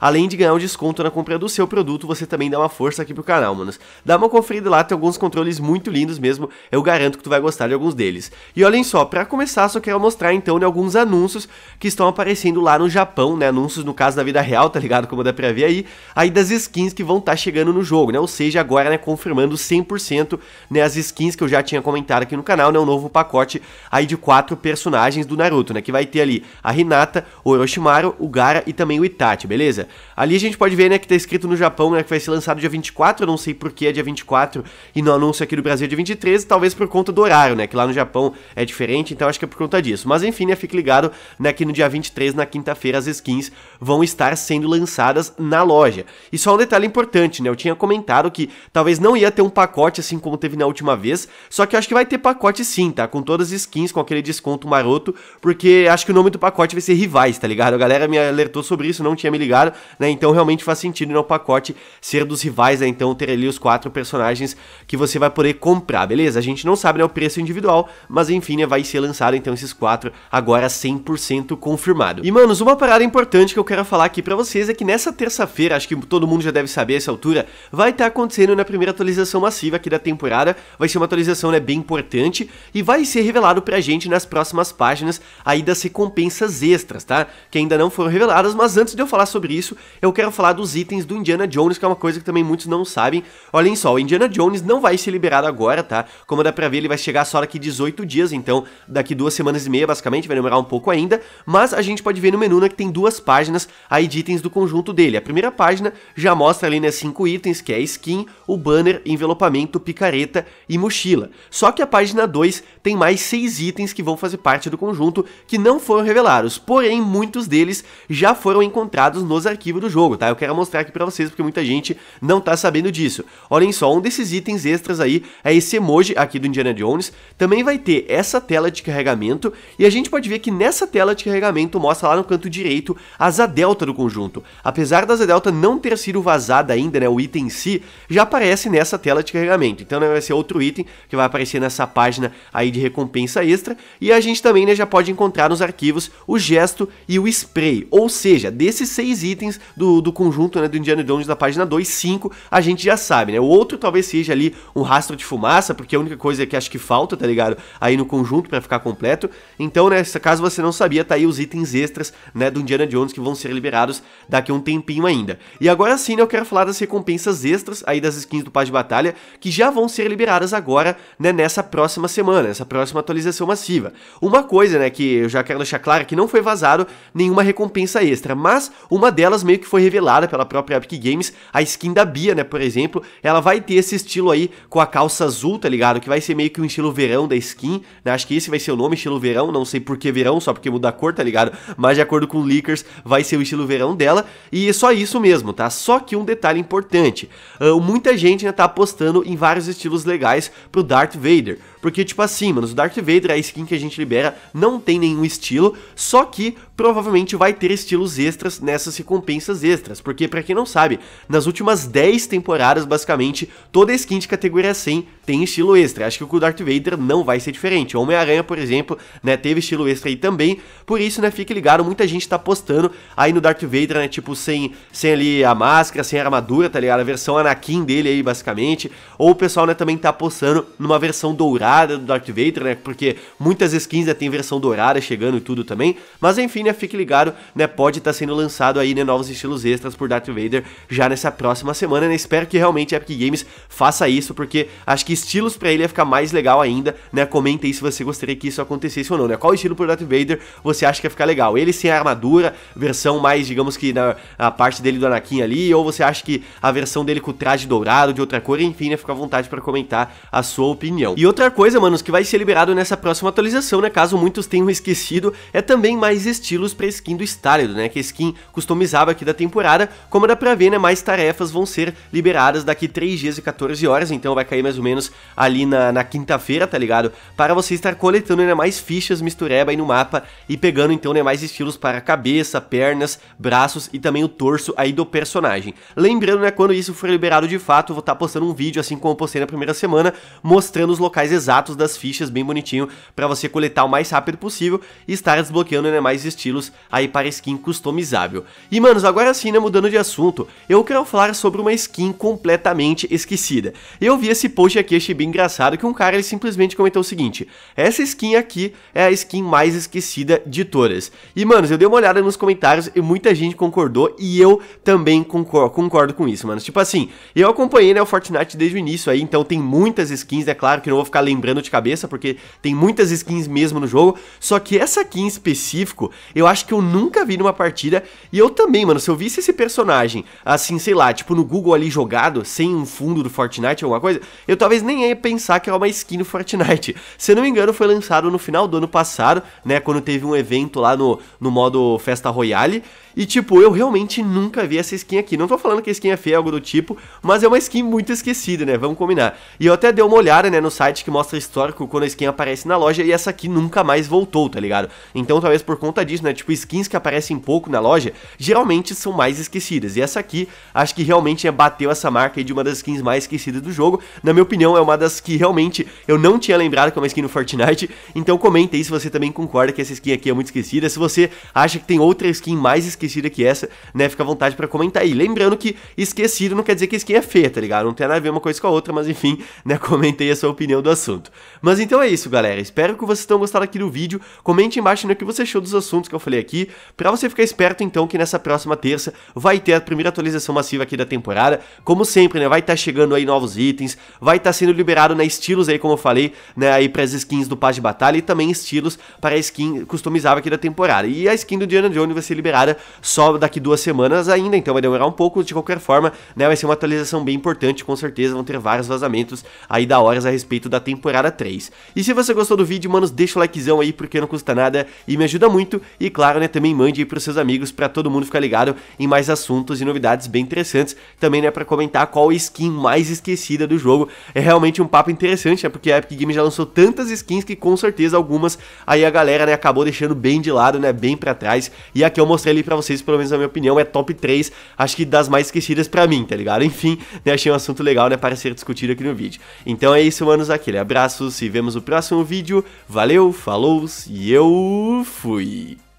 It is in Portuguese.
além de ganhar um desconto na compra do seu produto, você também dá uma força aqui pro canal, manos. Dá uma conferida lá, tem alguns controles muito lindos mesmo, eu garanto que tu vai gostar de alguns deles. E olhem só, para começar só quero mostrar então né, alguns anúncios que estão aparecendo lá no Japão, né, anúncios no caso da vida real, tá ligado, como dá pra ver aí, aí das skins que vão estar tá chegando no jogo, né, ou seja, agora, né, confirmando 100%, né, as skins que eu já tinha comentado aqui no canal, né, um novo pacote aí de quatro personagens do Naruto, né, que vai ter ali a Hinata, o Orochimaru, o Gara e também o Itachi, beleza? beleza? Ali a gente pode ver, né, que tá escrito no Japão, né, que vai ser lançado dia 24, eu não sei por que é dia 24 e no anúncio aqui do Brasil é dia 23, talvez por conta do horário, né, que lá no Japão é diferente, então acho que é por conta disso. Mas enfim, né, fique ligado, né, que no dia 23, na quinta-feira, as skins vão estar sendo lançadas na loja. E só um detalhe importante, né, eu tinha comentado que talvez não ia ter um pacote assim como teve na última vez, só que eu acho que vai ter pacote sim, tá, com todas as skins, com aquele desconto maroto, porque acho que o nome do pacote vai ser Rivais, tá ligado? A galera me alertou sobre isso, não tinha me ligado ligado? Né? Então realmente faz sentido no pacote ser dos rivais, né? Então ter ali os quatro personagens que você vai poder comprar, beleza? A gente não sabe né, o preço individual, mas enfim, né, vai ser lançado então esses quatro agora 100% confirmado. E manos, uma parada importante que eu quero falar aqui pra vocês é que nessa terça-feira, acho que todo mundo já deve saber essa altura, vai estar tá acontecendo na primeira atualização massiva aqui da temporada, vai ser uma atualização né, bem importante e vai ser revelado pra gente nas próximas páginas aí das recompensas extras, tá? Que ainda não foram reveladas, mas antes de eu falar sobre sobre isso, eu quero falar dos itens do Indiana Jones, que é uma coisa que também muitos não sabem. Olhem só, o Indiana Jones não vai ser liberado agora, tá? Como dá pra ver, ele vai chegar só daqui 18 dias, então daqui duas semanas e meia, basicamente, vai demorar um pouco ainda. Mas a gente pode ver no menu né, que tem duas páginas aí de itens do conjunto dele. A primeira página já mostra ali, né, cinco itens, que é skin, o banner, envelopamento, picareta e mochila. Só que a página 2 tem mais seis itens que vão fazer parte do conjunto que não foram revelados, porém muitos deles já foram encontrados nos arquivos do jogo, tá? Eu quero mostrar aqui para vocês porque muita gente não tá sabendo disso. Olhem só, um desses itens extras aí é esse emoji aqui do Indiana Jones. Também vai ter essa tela de carregamento e a gente pode ver que nessa tela de carregamento mostra lá no canto direito a Zadelta do conjunto. Apesar da Zadelta não ter sido vazada ainda, né, o item em si, já aparece nessa tela de carregamento. Então né, vai ser outro item que vai aparecer nessa página aí de recompensa extra e a gente também né, já pode encontrar nos arquivos o gesto e o spray, ou seja, desses seis três itens do, do conjunto né, do Indiana Jones na página 2, 5, a gente já sabe, né? O outro talvez seja ali um rastro de fumaça, porque é a única coisa que acho que falta, tá ligado? Aí no conjunto para ficar completo. Então, né, caso você não sabia, tá aí os itens extras, né, do Indiana Jones que vão ser liberados daqui a um tempinho ainda. E agora sim, né, eu quero falar das recompensas extras aí das skins do Paz de Batalha, que já vão ser liberadas agora, né, nessa próxima semana, nessa próxima atualização massiva. Uma coisa, né, que eu já quero deixar claro é que não foi vazado nenhuma recompensa extra, mas o uma delas meio que foi revelada pela própria Epic Games, a skin da Bia, né, por exemplo, ela vai ter esse estilo aí com a calça azul, tá ligado? Que vai ser meio que um estilo verão da skin, né? Acho que esse vai ser o nome, estilo verão, não sei por que verão, só porque muda a cor, tá ligado? Mas de acordo com o Leakers, vai ser o estilo verão dela, e só isso mesmo, tá? Só que um detalhe importante, uh, muita gente ainda tá apostando em vários estilos legais pro Darth Vader, porque, tipo assim, mano, o Darth Vader, a skin que a gente libera, não tem nenhum estilo, só que provavelmente vai ter estilos extras nessas recompensas extras. Porque, para quem não sabe, nas últimas 10 temporadas, basicamente, toda skin de categoria 100 tem estilo extra. Acho que o Darth Vader não vai ser diferente. Homem-Aranha, por exemplo, né, teve estilo extra aí também. Por isso, né, fique ligado, muita gente tá postando aí no Darth Vader, né, tipo, sem, sem ali a máscara, sem a armadura, tá ligado? A versão Anakin dele aí, basicamente. Ou o pessoal, né, também tá postando numa versão dourada dourada do Darth Vader, né? Porque muitas skins né, tem versão dourada chegando e tudo também. Mas enfim, né? Fique ligado, né? Pode estar tá sendo lançado aí, né? Novos estilos extras por Darth Vader já nessa próxima semana, né? Espero que realmente a Epic Games faça isso, porque acho que estilos pra ele ia ficar mais legal ainda, né? Comenta aí se você gostaria que isso acontecesse ou não, né? Qual estilo por Darth Vader você acha que ia ficar legal? Ele sem a armadura, versão mais, digamos que na a parte dele do Anakin ali, ou você acha que a versão dele com o traje dourado, de outra cor, enfim, né? Fica à vontade para comentar a sua opinião. E outra coisa coisa, mano, que vai ser liberado nessa próxima atualização, né, caso muitos tenham esquecido, é também mais estilos pra skin do estádio né, que a skin customizável aqui da temporada, como dá pra ver, né, mais tarefas vão ser liberadas daqui 3 dias e 14 horas, então vai cair mais ou menos ali na, na quinta-feira, tá ligado? Para você estar coletando, né, mais fichas mistureba aí no mapa e pegando, então, né, mais estilos para cabeça, pernas, braços e também o torso aí do personagem. Lembrando, né, quando isso for liberado de fato, eu vou estar tá postando um vídeo, assim como eu postei na primeira semana, mostrando os locais exatos exatos das fichas bem bonitinho para você coletar o mais rápido possível e estar desbloqueando né, mais estilos aí para skin customizável. E manos, agora sim, né, mudando de assunto, eu quero falar sobre uma skin completamente esquecida. Eu vi esse post aqui, achei bem engraçado, que um cara ele simplesmente comentou o seguinte, essa skin aqui é a skin mais esquecida de todas. E manos, eu dei uma olhada nos comentários e muita gente concordou e eu também concordo, concordo com isso, manos. Tipo assim, eu acompanhei né, o Fortnite desde o início aí, então tem muitas skins, é né, claro que não vou ficar lembrando lembrando de cabeça, porque tem muitas skins mesmo no jogo. Só que essa aqui em específico, eu acho que eu nunca vi numa partida. E eu também, mano, se eu visse esse personagem, assim, sei lá, tipo no Google ali jogado, sem um fundo do Fortnite, alguma coisa, eu talvez nem ia pensar que era é uma skin do Fortnite. Se eu não me engano, foi lançado no final do ano passado, né? Quando teve um evento lá no, no modo Festa Royale. E tipo, eu realmente nunca vi essa skin aqui. Não tô falando que a skin é feia, algo do tipo, mas é uma skin muito esquecida, né? Vamos combinar. E eu até dei uma olhada, né, no site que mostra mostra histórico quando a skin aparece na loja e essa aqui nunca mais voltou, tá ligado? Então talvez por conta disso, né, tipo, skins que aparecem pouco na loja, geralmente são mais esquecidas. E essa aqui, acho que realmente é, bateu essa marca aí de uma das skins mais esquecidas do jogo. Na minha opinião, é uma das que realmente eu não tinha lembrado que é uma skin no Fortnite. Então comenta aí se você também concorda que essa skin aqui é muito esquecida. Se você acha que tem outra skin mais esquecida que essa, né, fica à vontade para comentar aí. Lembrando que esquecido não quer dizer que a skin é feia, tá ligado? Não tem nada a ver uma coisa com a outra, mas enfim, né, comenta aí a sua opinião do assunto assunto. Mas então é isso, galera. Espero que vocês tenham gostado aqui do vídeo. Comente embaixo no o que você achou dos assuntos que eu falei aqui, para você ficar esperto então que nessa próxima terça vai ter a primeira atualização massiva aqui da temporada. Como sempre, né, vai estar tá chegando aí novos itens, vai estar tá sendo liberado né, estilos aí, como eu falei, né, aí para as skins do Paz de Batalha e também estilos para a skin customizável aqui da temporada. E a skin do Diana Jones vai ser liberada só daqui duas semanas ainda, então vai demorar um pouco, de qualquer forma, né, vai ser uma atualização bem importante, com certeza vão ter vários vazamentos aí da horas a respeito da temporada temporada 3. E se você gostou do vídeo, manos, deixa o likezão aí porque não custa nada e me ajuda muito. E claro, né, também mande aí pros seus amigos para todo mundo ficar ligado em mais assuntos e novidades bem interessantes. Também, né, para comentar qual skin mais esquecida do jogo. É realmente um papo interessante, né, porque a Epic Games já lançou tantas skins que com certeza algumas aí a galera, né, acabou deixando bem de lado, né, bem para trás. E aqui eu mostrei ali para vocês, pelo menos na minha opinião, é top 3, acho que das mais esquecidas para mim, tá ligado? Enfim, né, achei um assunto legal, né, para ser discutido aqui no vídeo. Então é isso, manos, aqui, né? abraços e vemos no próximo vídeo. Valeu, falou e eu fui!